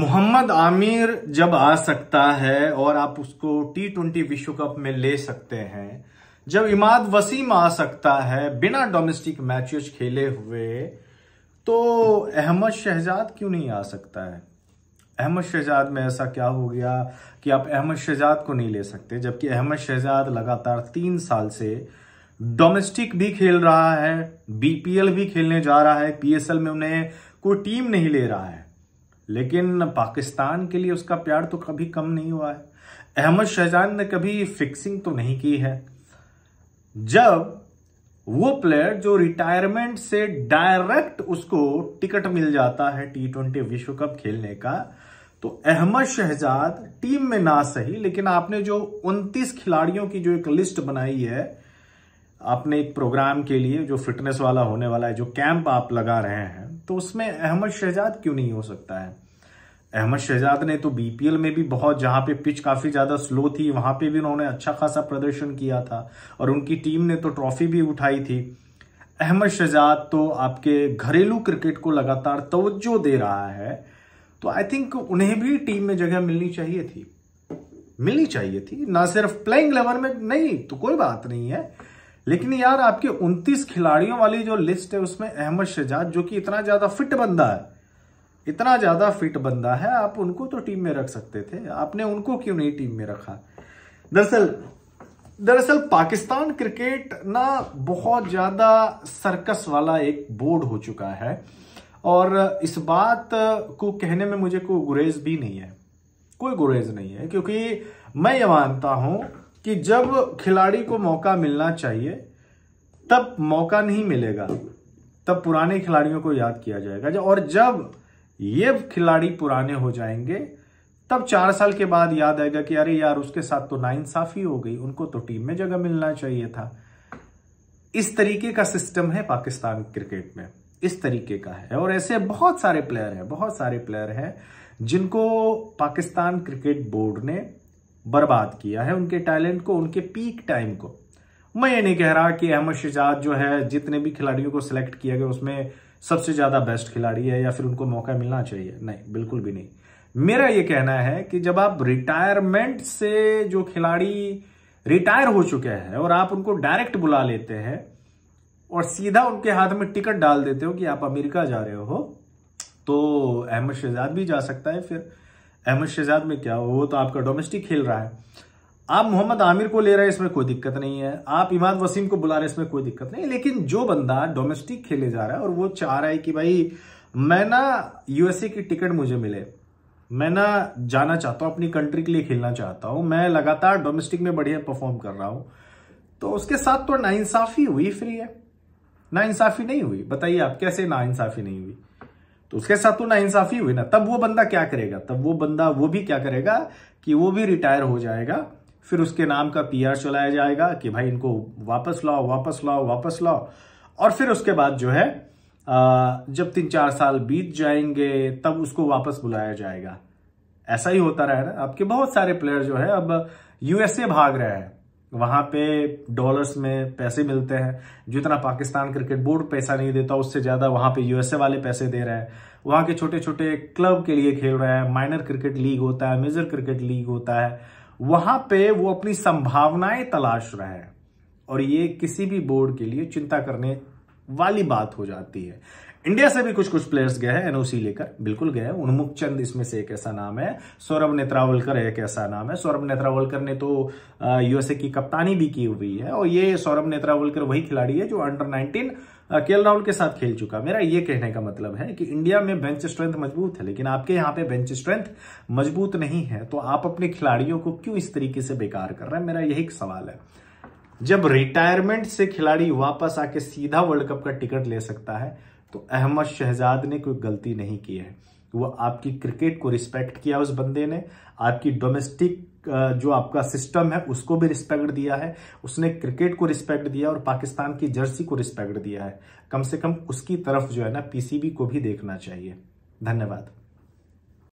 मोहम्मद आमिर जब आ सकता है और आप उसको टी ट्वेंटी विश्व कप में ले सकते हैं जब इमाद वसीम आ सकता है बिना डोमेस्टिक मैचेस खेले हुए तो अहमद शहजाद क्यों नहीं आ सकता है अहमद शहजाद में ऐसा क्या हो गया कि आप अहमद शहजाद को नहीं ले सकते जबकि अहमद शहजाद लगातार तीन साल से डोमेस्टिक भी खेल रहा है बीपीएल भी खेलने जा रहा है पीएसएल में उन्हें कोई टीम नहीं ले रहा है लेकिन पाकिस्तान के लिए उसका प्यार तो कभी कम नहीं हुआ है अहमद शहजान ने कभी फिक्सिंग तो नहीं की है जब वो प्लेयर जो रिटायरमेंट से डायरेक्ट उसको टिकट मिल जाता है टी ट्वेंटी विश्व कप खेलने का तो अहमद शहजाद टीम में ना सही लेकिन आपने जो 29 खिलाड़ियों की जो एक लिस्ट बनाई है आपने एक प्रोग्राम के लिए जो फिटनेस वाला होने वाला है जो कैंप आप लगा रहे हैं तो उसमें अहमद शहजाद क्यों नहीं हो सकता है अहमद शहजाद ने तो बीपीएल में भी बहुत जहां पे पिच काफी ज्यादा स्लो थी वहां पे भी उन्होंने अच्छा खासा प्रदर्शन किया था और उनकी टीम ने तो ट्रॉफी भी उठाई थी अहमद शहजाद तो आपके घरेलू क्रिकेट को लगातार तवज्जो दे रहा है तो आई थिंक उन्हें भी टीम में जगह मिलनी चाहिए थी मिलनी चाहिए थी ना सिर्फ प्लेइंग लेवल में नहीं तो कोई बात नहीं है लेकिन यार आपके 29 खिलाड़ियों वाली जो लिस्ट है उसमें अहमद शहजाद जो कि इतना ज्यादा फिट बंदा है इतना ज्यादा फिट बंदा है आप उनको तो टीम में रख सकते थे आपने उनको क्यों नहीं टीम में रखा दरअसल दरअसल पाकिस्तान क्रिकेट ना बहुत ज्यादा सर्कस वाला एक बोर्ड हो चुका है और इस बात को कहने में मुझे कोई गुरेज भी नहीं है कोई गुरेज नहीं है क्योंकि मैं ये मानता हूं कि जब खिलाड़ी को मौका मिलना चाहिए तब मौका नहीं मिलेगा तब पुराने खिलाड़ियों को याद किया जाएगा और जब ये खिलाड़ी पुराने हो जाएंगे तब चार साल के बाद याद आएगा कि अरे यार उसके साथ तो नाइंसाफी हो गई उनको तो टीम में जगह मिलना चाहिए था इस तरीके का सिस्टम है पाकिस्तान क्रिकेट में इस तरीके का है और ऐसे बहुत सारे प्लेयर हैं बहुत सारे प्लेयर हैं जिनको पाकिस्तान क्रिकेट बोर्ड ने बर्बाद किया है उनके टैलेंट को उनके पीक टाइम को मैं ये नहीं कह रहा कि अहमद शिजाद जो है जितने भी खिलाड़ियों को सिलेक्ट किया गया उसमें सबसे ज़्यादा बेस्ट खिलाड़ी है या फिर उनको मौका मिलना चाहिए नहीं बिल्कुल भी नहीं मेरा ये कहना है कि जब आप रिटायरमेंट से जो खिलाड़ी रिटायर हो चुके हैं और आप उनको डायरेक्ट बुला लेते हैं और सीधा उनके हाथ में टिकट डाल देते हो कि आप अमेरिका जा रहे हो तो अहमद शहजाद भी जा सकता है फिर अहमद शहजाद में क्या हो वो तो आपका डोमेस्टिक खेल रहा है आप मोहम्मद आमिर को ले रहे हैं इसमें कोई दिक्कत नहीं है आप इमाद वसीम को बुला रहे हैं इसमें कोई दिक्कत नहीं लेकिन जो बंदा डोमेस्टिक खेले जा रहा है और वो चाह रहा है कि भाई मैं ना यूएसए की टिकट मुझे मिले मैं ना जाना चाहता हूँ अपनी कंट्री के लिए खेलना चाहता हूं मैं लगातार डोमेस्टिक में बढ़िया परफॉर्म कर रहा हूं तो उसके साथ तो नाइंसाफी हुई फ्री है नाइंसाफी नहीं हुई बताइए आप कैसे नाइंसाफी नहीं हुई तो उसके साथ तो नाइंसाफी हुई ना तब वो बंदा क्या करेगा तब वो बंदा वो भी क्या करेगा कि वो भी रिटायर हो जाएगा फिर उसके नाम का पीआर चलाया जाएगा कि भाई इनको वापस लाओ वापस लाओ वापस लाओ और फिर उसके बाद जो है जब तीन चार साल बीत जाएंगे तब उसको वापस बुलाया जाएगा ऐसा ही होता रहा है ना आपके बहुत सारे प्लेयर जो है अब यूएसए भाग रहे हैं वहां पे डॉलर्स में पैसे मिलते हैं जितना पाकिस्तान क्रिकेट बोर्ड पैसा नहीं देता उससे ज़्यादा वहां पे यूएसए वाले पैसे दे रहे हैं वहां के छोटे छोटे क्लब के लिए खेल रहे हैं माइनर क्रिकेट लीग होता है मेजर क्रिकेट लीग होता है वहां पे वो अपनी संभावनाएं तलाश रहे हैं और ये किसी भी बोर्ड के लिए चिंता करने वाली बात हो जाती है इंडिया से भी कुछ कुछ प्लेयर्स गए हैं एनओसी लेकर बिल्कुल गए हैं उन्मुख चंद इसमें से एक ऐसा नाम है सौरभ नेत्रावलकर एक ऐसा नाम है सौरभ नेत्रावलकर ने तो यूएसए की कप्तानी भी की हुई है और ये सौरभ नेत्रावलकर वही खिलाड़ी है जो अंडर नाइनटीन के राहुल के साथ खेल चुका मेरा ये कहने का मतलब है कि इंडिया में बेंच स्ट्रेंथ मजबूत है लेकिन आपके यहाँ पे बेंच स्ट्रेंथ मजबूत नहीं है तो आप अपने खिलाड़ियों को क्यों इस तरीके से बेकार कर रहे हैं मेरा यही सवाल है जब रिटायरमेंट से खिलाड़ी वापस आके सीधा वर्ल्ड कप का टिकट ले सकता है तो अहमद शहजाद ने कोई गलती नहीं की है वो आपकी क्रिकेट को रिस्पेक्ट किया उस बंदे ने आपकी डोमेस्टिक जो आपका सिस्टम है उसको भी रिस्पेक्ट दिया है उसने क्रिकेट को रिस्पेक्ट दिया और पाकिस्तान की जर्सी को रिस्पेक्ट दिया है कम से कम उसकी तरफ जो है ना पीसीबी को भी देखना चाहिए धन्यवाद